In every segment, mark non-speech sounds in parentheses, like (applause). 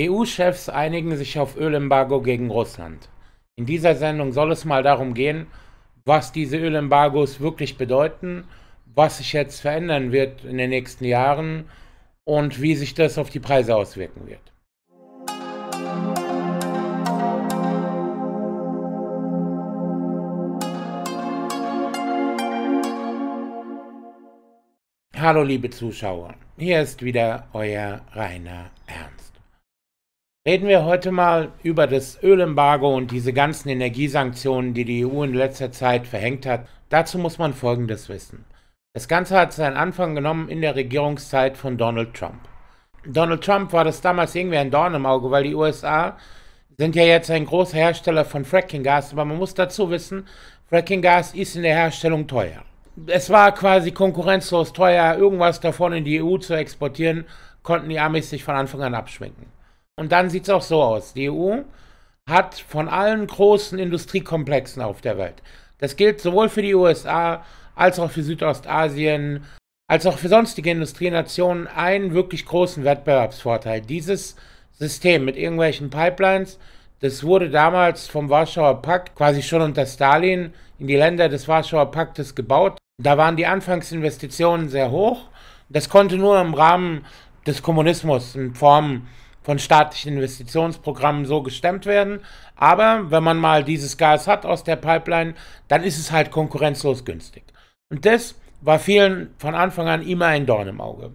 EU-Chefs einigen sich auf Ölembargo gegen Russland. In dieser Sendung soll es mal darum gehen, was diese Ölembargos wirklich bedeuten, was sich jetzt verändern wird in den nächsten Jahren und wie sich das auf die Preise auswirken wird. Hallo liebe Zuschauer, hier ist wieder euer Rainer Ernst. Reden wir heute mal über das Ölembargo und diese ganzen Energiesanktionen, die die EU in letzter Zeit verhängt hat. Dazu muss man Folgendes wissen. Das Ganze hat seinen Anfang genommen in der Regierungszeit von Donald Trump. Donald Trump war das damals irgendwie ein Dorn im Auge, weil die USA sind ja jetzt ein großer Hersteller von Frackinggas, aber man muss dazu wissen, Frackinggas ist in der Herstellung teuer. Es war quasi konkurrenzlos teuer, irgendwas davon in die EU zu exportieren, konnten die Amis sich von Anfang an abschminken. Und dann sieht es auch so aus. Die EU hat von allen großen Industriekomplexen auf der Welt. Das gilt sowohl für die USA als auch für Südostasien, als auch für sonstige Industrienationen einen wirklich großen Wettbewerbsvorteil. Dieses System mit irgendwelchen Pipelines, das wurde damals vom Warschauer Pakt quasi schon unter Stalin in die Länder des Warschauer Paktes gebaut. Da waren die Anfangsinvestitionen sehr hoch. Das konnte nur im Rahmen des Kommunismus in Form von staatlichen Investitionsprogrammen so gestemmt werden. Aber wenn man mal dieses Gas hat aus der Pipeline, dann ist es halt konkurrenzlos günstig. Und das war vielen von Anfang an immer ein Dorn im Auge.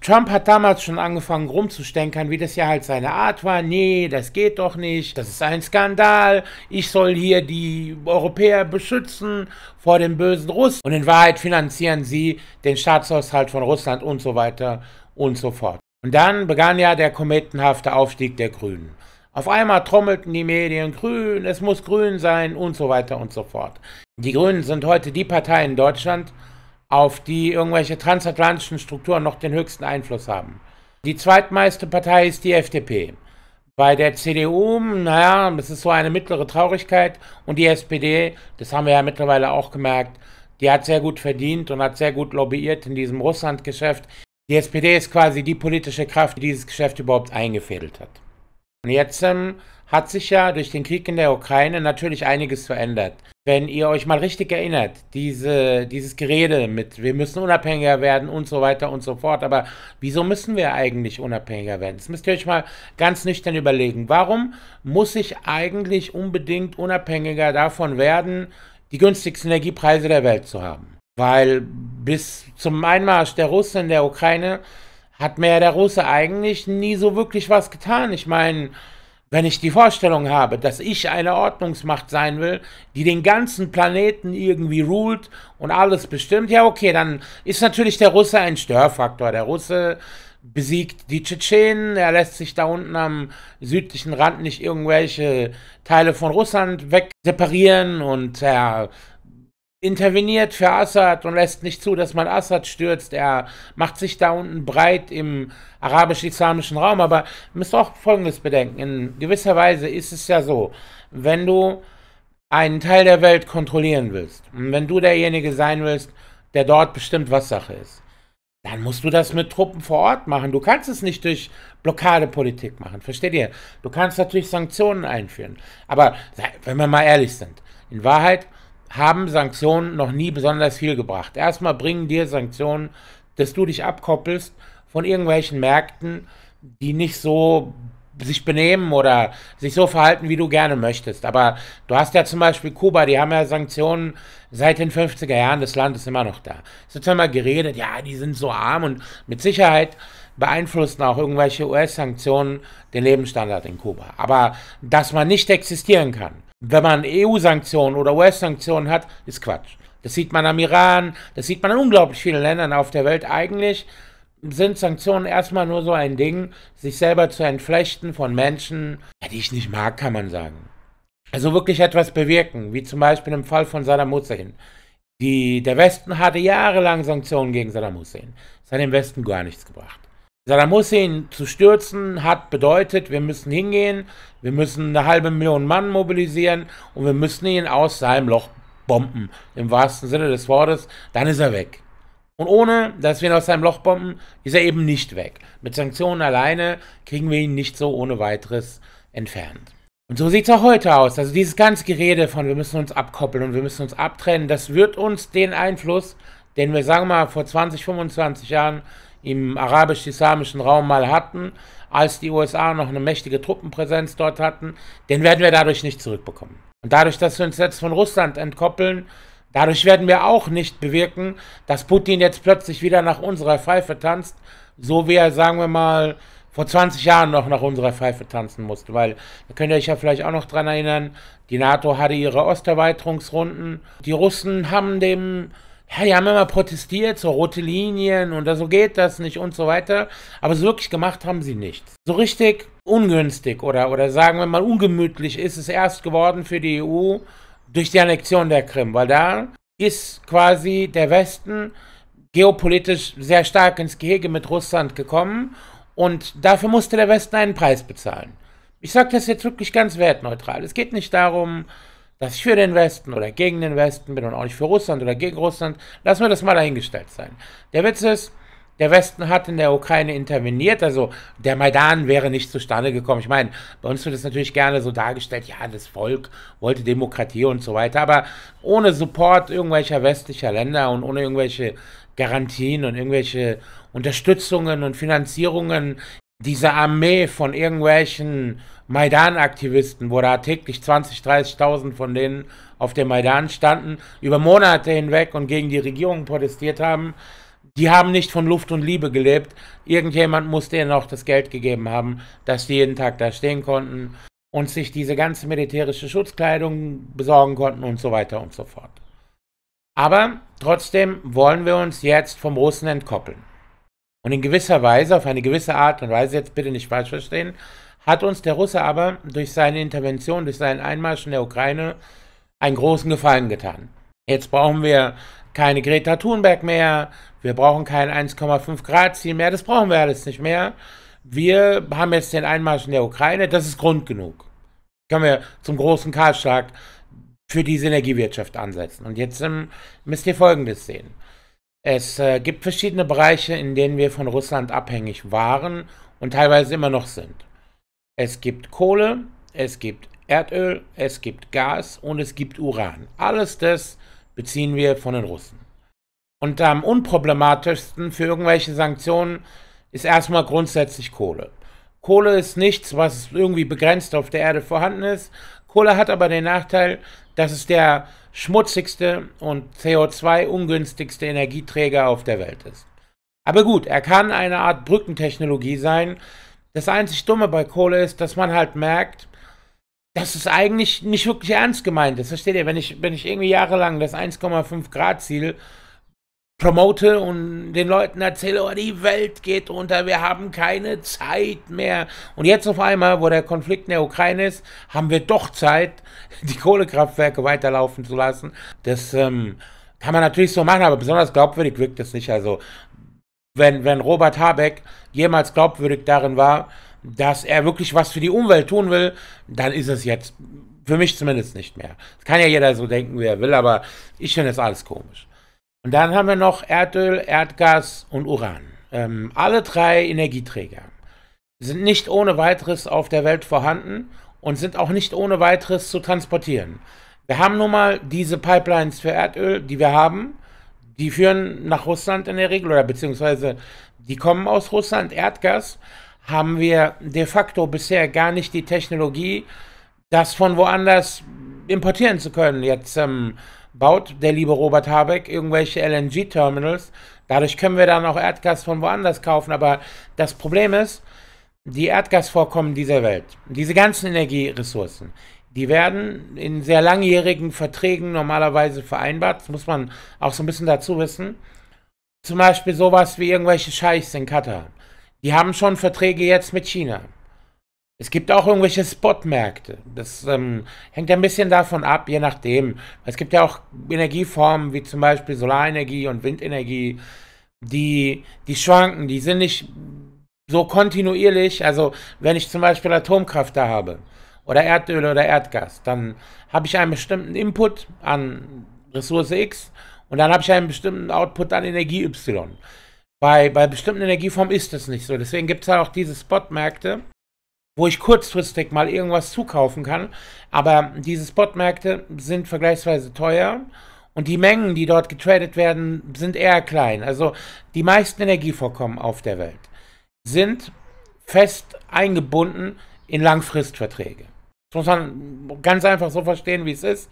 Trump hat damals schon angefangen rumzustenkern, wie das ja halt seine Art war. Nee, das geht doch nicht. Das ist ein Skandal. Ich soll hier die Europäer beschützen vor dem bösen Russen. Und in Wahrheit finanzieren sie den Staatshaushalt von Russland und so weiter und so fort. Und dann begann ja der kometenhafte Aufstieg der Grünen. Auf einmal trommelten die Medien grün, es muss grün sein und so weiter und so fort. Die Grünen sind heute die Partei in Deutschland, auf die irgendwelche transatlantischen Strukturen noch den höchsten Einfluss haben. Die zweitmeiste Partei ist die FDP. Bei der CDU, naja, das ist so eine mittlere Traurigkeit. Und die SPD, das haben wir ja mittlerweile auch gemerkt, die hat sehr gut verdient und hat sehr gut lobbyiert in diesem Russlandgeschäft. Die SPD ist quasi die politische Kraft, die dieses Geschäft überhaupt eingefädelt hat. Und jetzt ähm, hat sich ja durch den Krieg in der Ukraine natürlich einiges verändert. Wenn ihr euch mal richtig erinnert, diese, dieses Gerede mit, wir müssen unabhängiger werden und so weiter und so fort, aber wieso müssen wir eigentlich unabhängiger werden? Das müsst ihr euch mal ganz nüchtern überlegen. Warum muss ich eigentlich unbedingt unabhängiger davon werden, die günstigsten Energiepreise der Welt zu haben? Weil bis zum Einmarsch der Russen in der Ukraine hat mir der Russe eigentlich nie so wirklich was getan. Ich meine, wenn ich die Vorstellung habe, dass ich eine Ordnungsmacht sein will, die den ganzen Planeten irgendwie ruht und alles bestimmt, ja okay, dann ist natürlich der Russe ein Störfaktor. Der Russe besiegt die Tschetschenen, er lässt sich da unten am südlichen Rand nicht irgendwelche Teile von Russland wegseparieren und er interveniert für Assad und lässt nicht zu, dass man Assad stürzt. Er macht sich da unten breit im arabisch-islamischen Raum. Aber müsst auch Folgendes bedenken. In gewisser Weise ist es ja so, wenn du einen Teil der Welt kontrollieren willst und wenn du derjenige sein willst, der dort bestimmt, was Sache ist, dann musst du das mit Truppen vor Ort machen. Du kannst es nicht durch Blockadepolitik machen. Versteht ihr? Du kannst natürlich Sanktionen einführen. Aber wenn wir mal ehrlich sind, in Wahrheit haben Sanktionen noch nie besonders viel gebracht. Erstmal bringen dir Sanktionen, dass du dich abkoppelst von irgendwelchen Märkten, die nicht so sich benehmen oder sich so verhalten, wie du gerne möchtest. Aber du hast ja zum Beispiel Kuba, die haben ja Sanktionen seit den 50er Jahren des Landes immer noch da. Es wird immer geredet, ja, die sind so arm und mit Sicherheit beeinflussen auch irgendwelche US-Sanktionen den Lebensstandard in Kuba. Aber dass man nicht existieren kann, wenn man EU-Sanktionen oder US-Sanktionen hat, ist Quatsch. Das sieht man am Iran, das sieht man in unglaublich vielen Ländern auf der Welt. Eigentlich sind Sanktionen erstmal nur so ein Ding, sich selber zu entflechten von Menschen, die ich nicht mag, kann man sagen. Also wirklich etwas bewirken, wie zum Beispiel im Fall von Saddam Hussein. Die, der Westen hatte jahrelang Sanktionen gegen Saddam Hussein. Das hat dem Westen gar nichts gebracht. Saddam Hussein zu stürzen hat bedeutet, wir müssen hingehen, wir müssen eine halbe Million Mann mobilisieren und wir müssen ihn aus seinem Loch bomben. Im wahrsten Sinne des Wortes, dann ist er weg. Und ohne, dass wir ihn aus seinem Loch bomben, ist er eben nicht weg. Mit Sanktionen alleine kriegen wir ihn nicht so ohne weiteres entfernt. Und so sieht es auch heute aus. Also dieses ganze Gerede von, wir müssen uns abkoppeln und wir müssen uns abtrennen, das wird uns den Einfluss, den wir, sagen wir mal, vor 20, 25 Jahren im arabisch-islamischen Raum mal hatten, als die USA noch eine mächtige Truppenpräsenz dort hatten, den werden wir dadurch nicht zurückbekommen. Und dadurch, dass wir uns jetzt von Russland entkoppeln, dadurch werden wir auch nicht bewirken, dass Putin jetzt plötzlich wieder nach unserer Pfeife tanzt, so wie er, sagen wir mal, vor 20 Jahren noch nach unserer Pfeife tanzen musste. Weil, da könnt ihr euch ja vielleicht auch noch dran erinnern, die NATO hatte ihre Osterweiterungsrunden. Die Russen haben dem ja, die haben immer protestiert, so rote Linien und so geht das nicht und so weiter. Aber so wirklich gemacht haben sie nichts. So richtig ungünstig oder, oder sagen wir mal ungemütlich ist es erst geworden für die EU durch die Annexion der Krim, weil da ist quasi der Westen geopolitisch sehr stark ins Gehege mit Russland gekommen und dafür musste der Westen einen Preis bezahlen. Ich sage das jetzt wirklich ganz wertneutral. Es geht nicht darum, dass ich für den Westen oder gegen den Westen bin und auch nicht für Russland oder gegen Russland, lassen wir das mal dahingestellt sein. Der Witz ist, der Westen hat in der Ukraine interveniert, also der Maidan wäre nicht zustande gekommen. Ich meine, bei uns wird es natürlich gerne so dargestellt, ja, das Volk wollte Demokratie und so weiter, aber ohne Support irgendwelcher westlicher Länder und ohne irgendwelche Garantien und irgendwelche Unterstützungen und Finanzierungen diese Armee von irgendwelchen Maidan-Aktivisten, wo da täglich 20.000, 30 30.000 von denen auf dem Maidan standen, über Monate hinweg und gegen die Regierung protestiert haben, die haben nicht von Luft und Liebe gelebt. Irgendjemand musste ihnen auch das Geld gegeben haben, dass die jeden Tag da stehen konnten und sich diese ganze militärische Schutzkleidung besorgen konnten und so weiter und so fort. Aber trotzdem wollen wir uns jetzt vom Russen entkoppeln. Und in gewisser Weise, auf eine gewisse Art und Weise, jetzt bitte nicht falsch verstehen, hat uns der Russe aber durch seine Intervention, durch seinen Einmarsch in der Ukraine einen großen Gefallen getan. Jetzt brauchen wir keine Greta Thunberg mehr, wir brauchen kein 1,5 Grad Ziel mehr, das brauchen wir alles nicht mehr. Wir haben jetzt den Einmarsch in der Ukraine, das ist Grund genug. Können wir zum großen Kahlschlag für diese Energiewirtschaft ansetzen. Und jetzt ähm, müsst ihr Folgendes sehen. Es äh, gibt verschiedene Bereiche, in denen wir von Russland abhängig waren und teilweise immer noch sind. Es gibt Kohle, es gibt Erdöl, es gibt Gas und es gibt Uran. Alles das beziehen wir von den Russen. Und am unproblematischsten für irgendwelche Sanktionen ist erstmal grundsätzlich Kohle. Kohle ist nichts, was irgendwie begrenzt auf der Erde vorhanden ist, Kohle hat aber den Nachteil, dass es der schmutzigste und CO2-ungünstigste Energieträger auf der Welt ist. Aber gut, er kann eine Art Brückentechnologie sein. Das einzig Dumme bei Kohle ist, dass man halt merkt, dass es eigentlich nicht wirklich ernst gemeint ist. Versteht ihr? Wenn ich, wenn ich irgendwie jahrelang das 1,5 Grad Ziel promote und den Leuten erzähle, oh, die Welt geht unter, wir haben keine Zeit mehr. Und jetzt auf einmal, wo der Konflikt in der Ukraine ist, haben wir doch Zeit, (laughs) die Kohlekraftwerke weiterlaufen zu lassen. Das ähm, kann man natürlich so machen, aber besonders glaubwürdig wirkt das nicht. Also wenn, wenn Robert Habeck jemals glaubwürdig darin war, dass er wirklich was für die Umwelt tun will, dann ist es jetzt für mich zumindest nicht mehr. Das kann ja jeder so denken, wie er will, aber ich finde es alles komisch. Und dann haben wir noch Erdöl, Erdgas und Uran. Ähm, alle drei Energieträger sind nicht ohne weiteres auf der Welt vorhanden und sind auch nicht ohne weiteres zu transportieren. Wir haben nun mal diese Pipelines für Erdöl, die wir haben. Die führen nach Russland in der Regel oder beziehungsweise die kommen aus Russland. Erdgas haben wir de facto bisher gar nicht die Technologie, das von woanders importieren zu können. Jetzt ähm, baut der liebe Robert Habeck irgendwelche LNG-Terminals. Dadurch können wir dann auch Erdgas von woanders kaufen. Aber das Problem ist, die Erdgasvorkommen dieser Welt, diese ganzen Energieressourcen, die werden in sehr langjährigen Verträgen normalerweise vereinbart. Das muss man auch so ein bisschen dazu wissen. Zum Beispiel sowas wie irgendwelche Scheichs in Katar. Die haben schon Verträge jetzt mit China. Es gibt auch irgendwelche Spotmärkte. Das ähm, hängt ein bisschen davon ab, je nachdem. Es gibt ja auch Energieformen wie zum Beispiel Solarenergie und Windenergie, die, die schwanken, die sind nicht so kontinuierlich. Also wenn ich zum Beispiel Atomkraft da habe oder Erdöl oder Erdgas, dann habe ich einen bestimmten Input an Ressource X und dann habe ich einen bestimmten Output an Energie Y. Bei, bei bestimmten Energieformen ist das nicht so. Deswegen gibt es halt auch diese Spotmärkte wo ich kurzfristig mal irgendwas zukaufen kann. Aber diese Spotmärkte sind vergleichsweise teuer und die Mengen, die dort getradet werden, sind eher klein. Also die meisten Energievorkommen auf der Welt sind fest eingebunden in Langfristverträge. Das muss man ganz einfach so verstehen, wie es ist.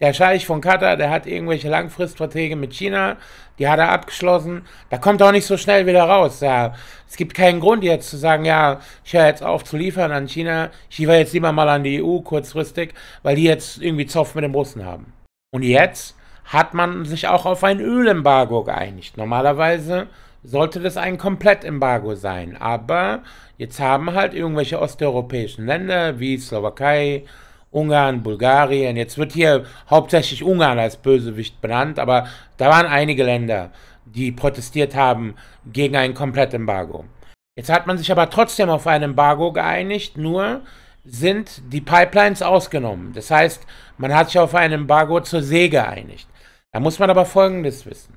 Der Scheich von Katar, der hat irgendwelche Langfristverträge mit China, die hat er abgeschlossen. Da kommt er auch nicht so schnell wieder raus. Ja, es gibt keinen Grund jetzt zu sagen, ja, ich höre jetzt auf zu liefern an China, ich liefere jetzt lieber mal an die EU kurzfristig, weil die jetzt irgendwie Zoff mit den Russen haben. Und jetzt hat man sich auch auf ein Ölembargo geeinigt. Normalerweise sollte das ein Komplettembargo sein, aber jetzt haben halt irgendwelche osteuropäischen Länder wie Slowakei, Ungarn, Bulgarien. Jetzt wird hier hauptsächlich Ungarn als Bösewicht benannt, aber da waren einige Länder, die protestiert haben gegen ein Komplettembargo. Jetzt hat man sich aber trotzdem auf ein Embargo geeinigt, nur sind die Pipelines ausgenommen. Das heißt, man hat sich auf ein Embargo zur See geeinigt. Da muss man aber Folgendes wissen.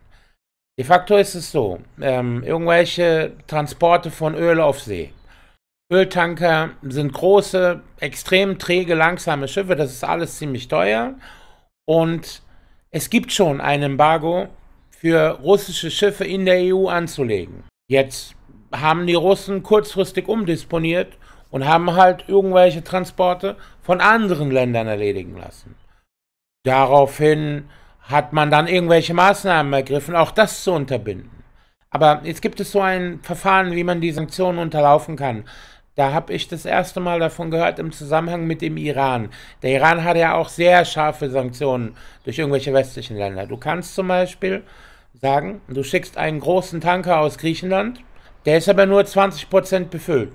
De facto ist es so, ähm, irgendwelche Transporte von Öl auf See Öltanker sind große, extrem träge, langsame Schiffe. Das ist alles ziemlich teuer. Und es gibt schon ein Embargo für russische Schiffe in der EU anzulegen. Jetzt haben die Russen kurzfristig umdisponiert und haben halt irgendwelche Transporte von anderen Ländern erledigen lassen. Daraufhin hat man dann irgendwelche Maßnahmen ergriffen, auch das zu unterbinden. Aber jetzt gibt es so ein Verfahren, wie man die Sanktionen unterlaufen kann. Da habe ich das erste Mal davon gehört im Zusammenhang mit dem Iran. Der Iran hat ja auch sehr scharfe Sanktionen durch irgendwelche westlichen Länder. Du kannst zum Beispiel sagen, du schickst einen großen Tanker aus Griechenland, der ist aber nur 20% befüllt.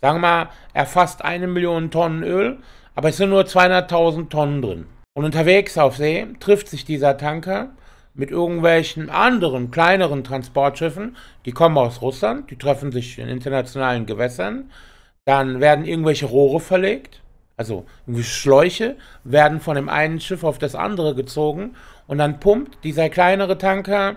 Sagen wir mal, er fasst eine Million Tonnen Öl, aber es sind nur 200.000 Tonnen drin. Und unterwegs auf See trifft sich dieser Tanker mit irgendwelchen anderen, kleineren Transportschiffen. Die kommen aus Russland, die treffen sich in internationalen Gewässern dann werden irgendwelche Rohre verlegt, also Schläuche, werden von dem einen Schiff auf das andere gezogen und dann pumpt dieser kleinere Tanker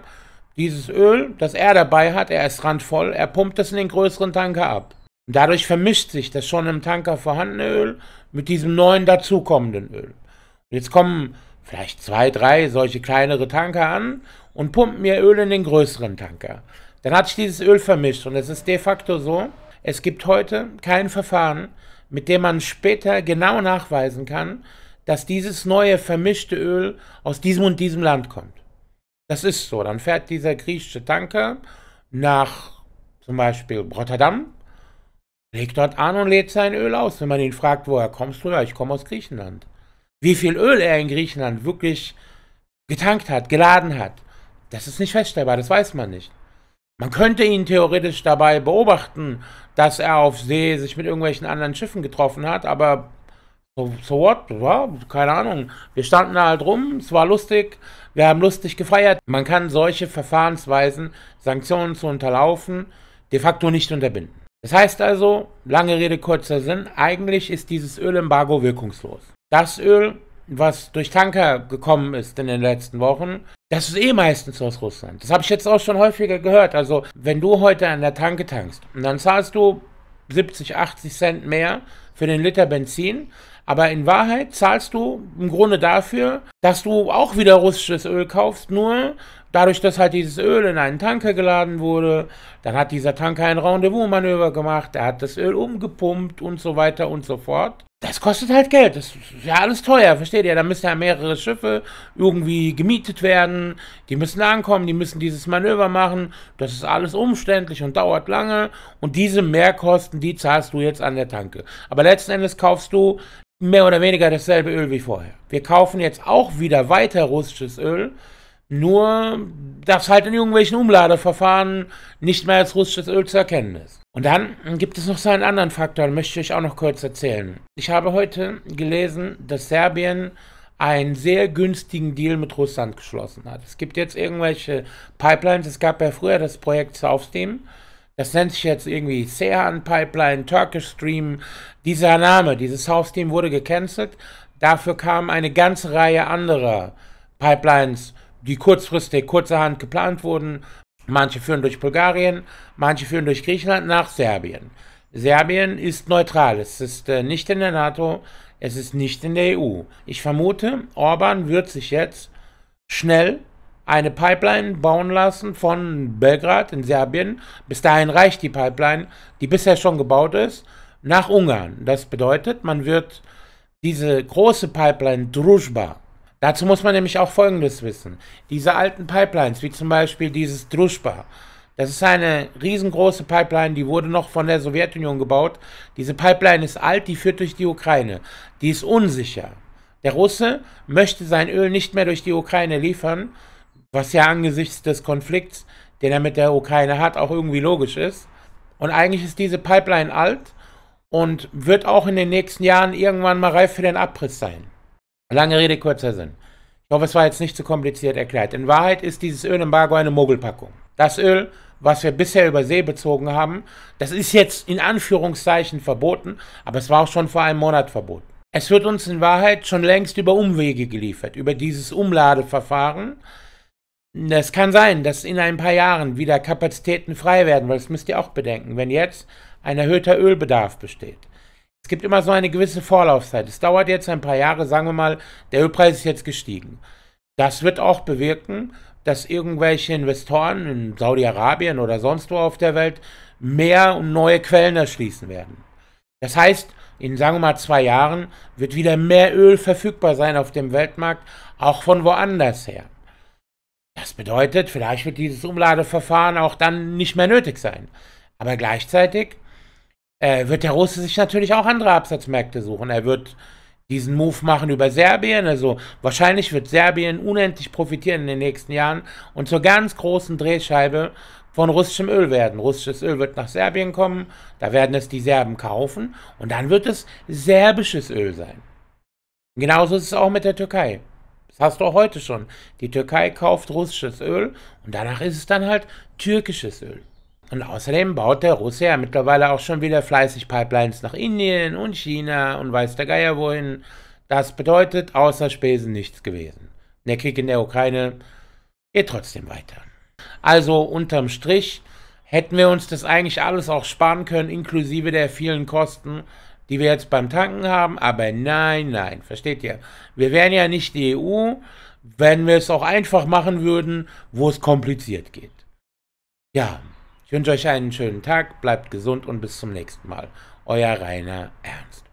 dieses Öl, das er dabei hat, er ist randvoll, er pumpt es in den größeren Tanker ab. Und dadurch vermischt sich das schon im Tanker vorhandene Öl mit diesem neuen dazukommenden Öl. Und jetzt kommen vielleicht zwei, drei solche kleinere Tanker an und pumpen mir Öl in den größeren Tanker. Dann hat sich dieses Öl vermischt und es ist de facto so, es gibt heute kein Verfahren, mit dem man später genau nachweisen kann, dass dieses neue vermischte Öl aus diesem und diesem Land kommt. Das ist so. Dann fährt dieser griechische Tanker nach zum Beispiel Rotterdam, legt dort an und lädt sein Öl aus. Wenn man ihn fragt, woher kommst du? Ja, ich komme aus Griechenland. Wie viel Öl er in Griechenland wirklich getankt hat, geladen hat, das ist nicht feststellbar, das weiß man nicht. Man könnte ihn theoretisch dabei beobachten, dass er auf See sich mit irgendwelchen anderen Schiffen getroffen hat, aber so, so what? Ja, keine Ahnung. Wir standen da halt rum, es war lustig, wir haben lustig gefeiert. Man kann solche Verfahrensweisen, Sanktionen zu unterlaufen, de facto nicht unterbinden. Das heißt also, lange Rede, kurzer Sinn, eigentlich ist dieses Ölembargo wirkungslos. Das Öl, was durch Tanker gekommen ist in den letzten Wochen, das ist eh meistens aus Russland. Das habe ich jetzt auch schon häufiger gehört. Also, wenn du heute an der Tanke tankst und dann zahlst du 70, 80 Cent mehr für den Liter Benzin, aber in Wahrheit zahlst du im Grunde dafür, dass du auch wieder russisches Öl kaufst, nur Dadurch, dass halt dieses Öl in einen Tanker geladen wurde, dann hat dieser Tanker ein Rendezvous-Manöver gemacht, er hat das Öl umgepumpt und so weiter und so fort. Das kostet halt Geld, das ist ja alles teuer, versteht ihr? Da müssen ja mehrere Schiffe irgendwie gemietet werden, die müssen ankommen, die müssen dieses Manöver machen, das ist alles umständlich und dauert lange und diese Mehrkosten, die zahlst du jetzt an der Tanke. Aber letzten Endes kaufst du mehr oder weniger dasselbe Öl wie vorher. Wir kaufen jetzt auch wieder weiter russisches Öl, nur, dass halt in irgendwelchen Umladeverfahren nicht mehr als russisches Öl zu erkennen ist. Und dann gibt es noch so einen anderen Faktor, den möchte ich euch auch noch kurz erzählen. Ich habe heute gelesen, dass Serbien einen sehr günstigen Deal mit Russland geschlossen hat. Es gibt jetzt irgendwelche Pipelines. Es gab ja früher das Projekt South Stream. Das nennt sich jetzt irgendwie Sehan Pipeline, Turkish Stream. Dieser Name, dieses South Stream wurde gecancelt. Dafür kamen eine ganze Reihe anderer Pipelines die kurzfristig, kurzerhand geplant wurden. Manche führen durch Bulgarien, manche führen durch Griechenland nach Serbien. Serbien ist neutral, es ist äh, nicht in der NATO, es ist nicht in der EU. Ich vermute, Orban wird sich jetzt schnell eine Pipeline bauen lassen von Belgrad in Serbien. Bis dahin reicht die Pipeline, die bisher schon gebaut ist, nach Ungarn. Das bedeutet, man wird diese große Pipeline Druzhba Dazu muss man nämlich auch Folgendes wissen. Diese alten Pipelines, wie zum Beispiel dieses Druschba, das ist eine riesengroße Pipeline, die wurde noch von der Sowjetunion gebaut. Diese Pipeline ist alt, die führt durch die Ukraine. Die ist unsicher. Der Russe möchte sein Öl nicht mehr durch die Ukraine liefern, was ja angesichts des Konflikts, den er mit der Ukraine hat, auch irgendwie logisch ist. Und eigentlich ist diese Pipeline alt und wird auch in den nächsten Jahren irgendwann mal reif für den Abriss sein. Lange Rede, kurzer Sinn. Ich hoffe, es war jetzt nicht zu kompliziert erklärt. In Wahrheit ist dieses Ölembargo eine Mogelpackung. Das Öl, was wir bisher über See bezogen haben, das ist jetzt in Anführungszeichen verboten, aber es war auch schon vor einem Monat verboten. Es wird uns in Wahrheit schon längst über Umwege geliefert, über dieses Umladeverfahren. Es kann sein, dass in ein paar Jahren wieder Kapazitäten frei werden, weil das müsst ihr auch bedenken, wenn jetzt ein erhöhter Ölbedarf besteht. Es gibt immer so eine gewisse Vorlaufzeit. Es dauert jetzt ein paar Jahre, sagen wir mal, der Ölpreis ist jetzt gestiegen. Das wird auch bewirken, dass irgendwelche Investoren in Saudi-Arabien oder sonst wo auf der Welt mehr und neue Quellen erschließen werden. Das heißt, in sagen wir mal zwei Jahren wird wieder mehr Öl verfügbar sein auf dem Weltmarkt, auch von woanders her. Das bedeutet, vielleicht wird dieses Umladeverfahren auch dann nicht mehr nötig sein. Aber gleichzeitig äh, wird der Russe sich natürlich auch andere Absatzmärkte suchen. Er wird diesen Move machen über Serbien. Also wahrscheinlich wird Serbien unendlich profitieren in den nächsten Jahren und zur ganz großen Drehscheibe von russischem Öl werden. Russisches Öl wird nach Serbien kommen, da werden es die Serben kaufen und dann wird es serbisches Öl sein. Genauso ist es auch mit der Türkei. Das hast du auch heute schon. Die Türkei kauft russisches Öl und danach ist es dann halt türkisches Öl. Und außerdem baut der Russe ja mittlerweile auch schon wieder fleißig Pipelines nach Indien und China und weiß der Geier wohin. Das bedeutet außer Spesen nichts gewesen. Der Krieg in der Ukraine geht trotzdem weiter. Also unterm Strich hätten wir uns das eigentlich alles auch sparen können, inklusive der vielen Kosten, die wir jetzt beim Tanken haben. Aber nein, nein, versteht ihr? Wir wären ja nicht die EU, wenn wir es auch einfach machen würden, wo es kompliziert geht. Ja, ich wünsche euch einen schönen Tag, bleibt gesund und bis zum nächsten Mal. Euer Rainer Ernst.